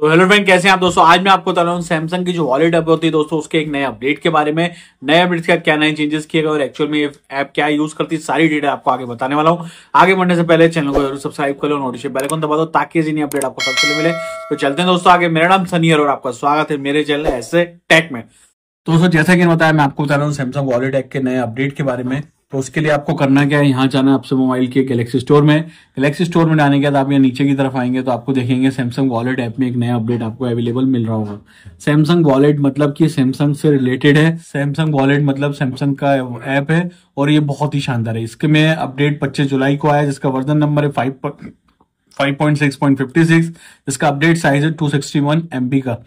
तो hello friend कैसे हैं आप दोस्तों आज मैं आपको बता रहा हूँ सैमसंग की जो वॉलेट ऐप होती है दोस्तों उसके एक नए अपडेट के बारे में नए अपडेट का क्या नए चेंजेस किए गए और एक्चुअल में ये ऐप क्या यूज करती है सारी डेटा आपको आगे बताने वाला हूँ आगे बढ़ने से पहले चैनल को जरूर सब्सक्राइब करो नोटिस बेलकॉन दबा दो ताकि जी अपडेट आपको सबसे मिले तो चलते हैं दोस्तों आगे मेरा नाम सनियर और आपका स्वागत है मेरे चैनल ऐसे टेक में तो दोस्तों जैसा कि बताया मैं आपको बता रहा हूँ सैमसंग वॉलेट एप के नए अपडेट के बारे में तो उसके लिए आपको करना क्या है यहाँ जाना है आपसे मोबाइल के गैलेक्सी स्टोर में गैलेक्सी स्टोर में जाने के बाद आप यहाँ नीचे की तरफ आएंगे तो आपको देखेंगे सैमसंग वॉलेट ऐप में एक नया अपडेट आपको अवेलेबल मिल रहा होगा सैमसंग वॉलेट मतलब कि सैमसंग से रिलेटेड है सैमसंग वॉलेट मतलब सैमसंग का ऐप है और ये बहुत ही शानदार है इसके में अपडेट पच्चीस जुलाई को आया जिसका वर्जन नंबर है फाइव सिक्स इसका अपडेट साइज है टू सिक्सटी एम एमबी का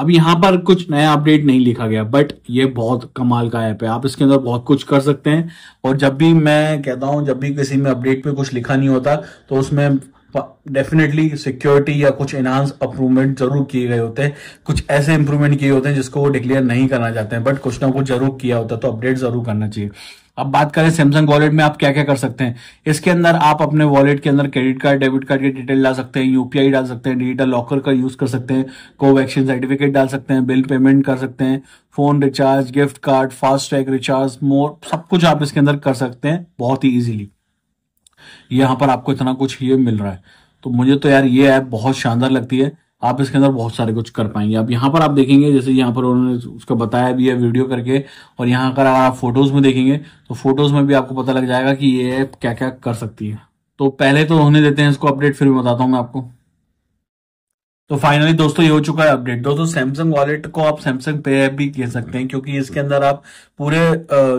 अब यहां पर कुछ नया अपडेट नहीं लिखा गया बट ये बहुत कमाल का ऐप है आप इसके अंदर बहुत कुछ कर सकते हैं और जब भी मैं कहता हूं जब भी किसी में अपडेट पे कुछ लिखा नहीं होता तो उसमें डेफिनेटली सिक्योरिटी या कुछ इनहांस अप्रूवमेंट जरूर किए गए होते हैं कुछ ऐसे इंप्रूवमेंट किए होते हैं जिसको वो डिक्लेयर नहीं करना चाहते हैं बट कुछ ना कुछ जरूर किया होता है तो अपडेट जरूर करना चाहिए अब बात करें सैमसंग वॉलेट में आप क्या क्या कर सकते हैं इसके अंदर आप अपने वॉलेट के अंदर क्रेडिट कार्ड डेबिट कार्ड की डिटेल डाल सकते हैं यूपीआई डाल सकते हैं डिजिटल लॉकर का यूज कर सकते हैं कोवैक्सीन सर्टिफिकेट डाल सकते हैं बिल पेमेंट कर सकते हैं phone recharge gift card FASTag recharge more सब कुछ आप इसके अंदर कर सकते हैं बहुत ही ईजिली यहाँ पर आपको इतना कुछ ये मिल रहा है तो मुझे तो यार ये ऐप बहुत शानदार लगती है आप इसके अंदर बहुत सारे कुछ कर पाएंगे आप यहाँ पर आप देखेंगे जैसे यहाँ पर उन्होंने उसका बताया भी है वीडियो करके और यहाँ अगर आप फोटोज में देखेंगे तो फोटोज में भी आपको पता लग जाएगा कि ये ऐप क्या क्या कर सकती है तो पहले तो होने देते हैं इसको अपडेट फिर भी बताता हूँ मैं आपको तो फाइनली दोस्तों ये हो चुका है अपडेट दोस्तों सैमसंग वॉलेट को आप सैमसंग पे ऐप भी कह सकते हैं क्योंकि इसके अंदर आप पूरे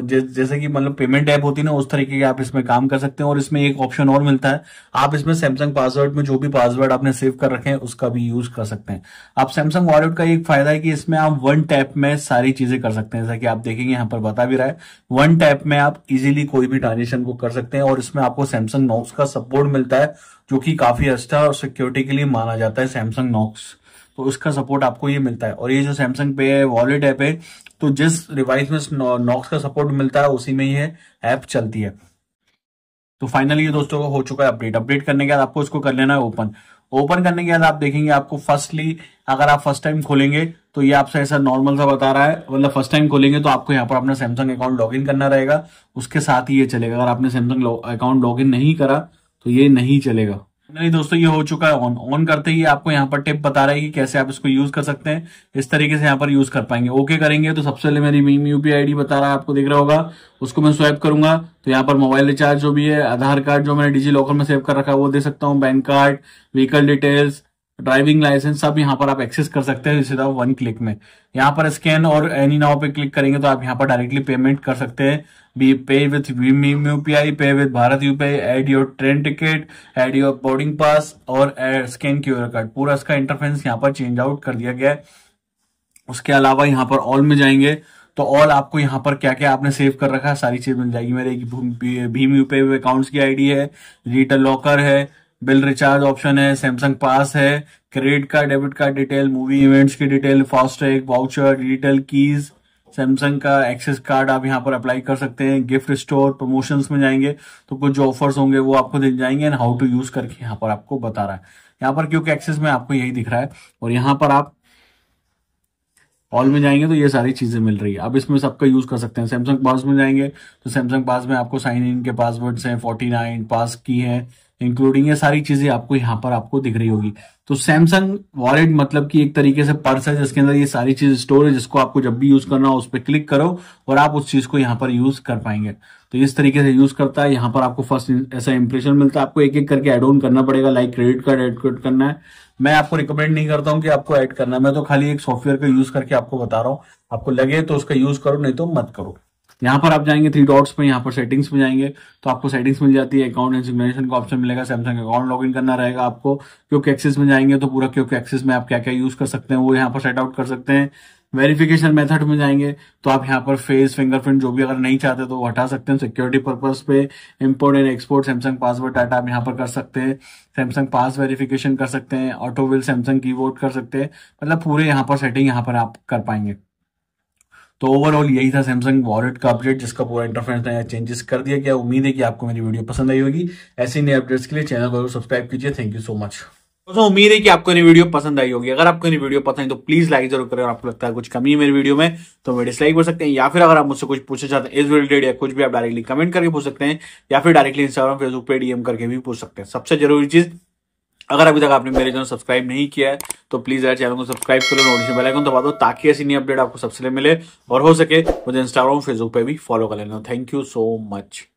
जैसे कि मतलब पेमेंट ऐप होती है ना उस तरीके के आप इसमें काम कर सकते हैं और इसमें एक ऑप्शन और मिलता है आप इसमें सैमसंग पासवर्ड में जो भी पासवर्ड आपने सेव कर रखे हैं उसका भी यूज कर सकते हैं आप सैमसंग वॉलेट का एक फायदा है कि इसमें आप वन टैप में सारी चीजें कर सकते हैं जैसा कि आप देखेंगे यहाँ पर बता भी रहा है वन टैप में आप इजिली कोई भी ट्रांजेक्शन को कर सकते हैं और इसमें आपको सैमसंग नोट्स का सपोर्ट मिलता है जो कि काफी अच्छा सिक्योरिटी के लिए माना जाता है सैमसंग नॉक्स तो उसका सपोर्ट आपको ये मिलता है और ये जो सैमसंग पे है वॉलेट ऐप है तो जिस डिवाइस में नॉक्स का सपोर्ट मिलता है उसी में ये ऐप चलती है तो फाइनली ये दोस्तों हो चुका है अपडेट अपडेट करने के बाद आपको इसको कर लेना है ओपन ओपन करने के बाद आप देखेंगे आपको फर्स्टली अगर आप फर्स्ट टाइम खोलेंगे तो ये आपसे ऐसा नॉर्मल सा बता रहा है मतलब फर्स्ट टाइम खोलेंगे तो आपको यहाँ पर अपना सैमसंग अकाउंट लॉगिन करना रहेगा उसके साथ ही ये चलेगा अगर आपने सैमसंग अकाउंट लॉगिन नहीं करा तो ये नहीं चलेगा नहीं दोस्तों ये हो चुका है ऑन ऑन करते ही आपको यहाँ पर टिप बता रहा है कि कैसे आप इसको यूज कर सकते हैं इस तरीके से यहाँ पर यूज कर पाएंगे ओके करेंगे तो सबसे पहले मेरी मीम यूपीआई आईडी बता रहा है आपको देख रहा होगा उसको मैं स्वाइप करूंगा तो यहाँ पर मोबाइल रिचार्ज जो भी है आधार कार्ड जो मैंने डिजी लॉकर में सेव कर रखा है वो दे सकता हूँ bank card vehicle details driving licence सब यहाँ पर आप एक्सेस कर सकते हैं सीधा वन क्लिक में यहाँ पर स्कैन और एनी नाव पे क्लिक करेंगे तो आप यहाँ पर डायरेक्टली पेमेंट कर सकते हैं B pay with UPI pay with Bharat UPI add your train ticket add your boarding pass और स्कैन क्यूर कार्ड पूरा इसका इंटरफेंस यहाँ पर चेंज आउट कर दिया गया है उसके अलावा यहाँ पर ऑल में जाएंगे तो ऑल आपको यहाँ पर क्या क्या आपने सेव कर रखा है सारी चीज मिल जाएगी मेरे भीम यूपीआई अकाउंट्स की आईडी है रिटेल लॉकर है बिल रिचार्ज ऑप्शन है सैमसंग पास है credit card debit card detail movie events की detail FASTag voucher digital keys Samsung का एक्सेस कार्ड आप यहाँ पर अप्लाई कर सकते हैं गिफ्ट स्टोर प्रमोशंस में जाएंगे तो कुछ जो ऑफर्स होंगे वो आपको दिल जाएंगे एंड हाउ टू यूज करके यहाँ पर आपको बता रहा है यहाँ पर क्योंकि एक्सेस में आपको यही दिख रहा है और यहाँ पर आप ऑल में जाएंगे तो ये सारी चीजें मिल रही है आप इसमें सबका यूज कर सकते हैं सैमसंग पास में जाएंगे तो सैमसंग पास में आपको साइन इन के पासवर्ड्स हैं फोर्टी नाइन पास की है इंक्लूडिंग ये सारी चीजें आपको यहाँ पर आपको दिख रही होगी तो सैमसंग वॉलेट मतलब कि एक तरीके से पर्स है जिसके अंदर ये सारी चीज स्टोर है जिसको आपको जब भी यूज करना हो उस पर क्लिक करो और आप उस चीज को यहाँ पर यूज कर पाएंगे तो इस तरीके से यूज करता है यहाँ पर आपको फर्स्ट ऐसा इंप्रेशन मिलता है आपको एक एक करके एड ऑन करना पड़ेगा लाइक क्रेडिट कार्ड एड करना है मैं आपको रिकमेंड नहीं करता हूँ कि आपको ऐड करना है मैं तो खाली एक सॉफ्टवेयर का यूज करके आपको बता रहा हूँ आपको लगे तो उसका यूज करो नहीं तो मत करो यहाँ पर आप जाएंगे थ्री डॉट्स पे यहाँ पर सेटिंग्स में जाएंगे तो आपको सेटिंग्स मिल जाती है अकाउंट एंड सिग्नेशन का ऑप्शन मिलेगा सैमसंग अकाउंट लॉग इन करना रहेगा आपको क्योंकि एक्सेस में जाएंगे तो पूरा क्योंकि एक्सेस में आप क्या क्या यूज कर सकते हैं वो यहाँ पर सेट आउट कर सकते हैं वेरिफिकेशन मेथड में जाएंगे तो आप यहाँ पर फेस फिंगरप्रिंट जो भी अगर नहीं चाहते तो वो हटा सकते हैं सिक्योरिटी पर्पज पे import and export Samsung password data आप यहाँ पर कर सकते हैं सैमसंग पास वेरिफिकेशन कर सकते हैं ऑटो विल सैमसंग की कर सकते हैं मतलब पूरे यहाँ पर सेटिंग यहाँ पर आप कर पाएंगे तो ओवरऑल यही था सैमसंग वॉलेट का अपडेट जिसका पूरा इंटरफेंस नया चेंजेस कर दिया गया उम्मीद है कि आपको मेरी वीडियो पसंद आई होगी ऐसे नए अपडेट्स के लिए चैनल को सब्सक्राइब कीजिए थैंक यू सो मच दोस्तों उम्मीद है कि आपको ये वीडियो पसंद आई होगी अगर आपको ये वीडियो पसंद है तो प्लीज लाइक जरूर करें और आपको लगता है कुछ कमी है मेरी वीडियो में तो मैं डिसलाइक कर सकते हैं या फिर अगर आप मुझसे कुछ पूछना चाहते हैं इस रिलेटेड या कुछ भी आप डायरेक्टली कमेंट करके पूछ सकते हैं या फिर डायरेक्टली इंस्टाग्राम फेसबुक पे डीएम करके भी पूछ सकते हैं सबसे जरूरी चीज़ अगर अभी तक आपने मेरे चैनल सब्सक्राइब नहीं किया है तो प्लीज यार चैनल को सब्सक्राइब करो नोटिफिकेशन बेल आइकन दबा दो ताकि ऐसी नई अपडेट आपको सबसे मिले और हो सके मुझे इंस्टाग्राम फेसबुक पे भी फॉलो कर लेना थैंक यू सो मच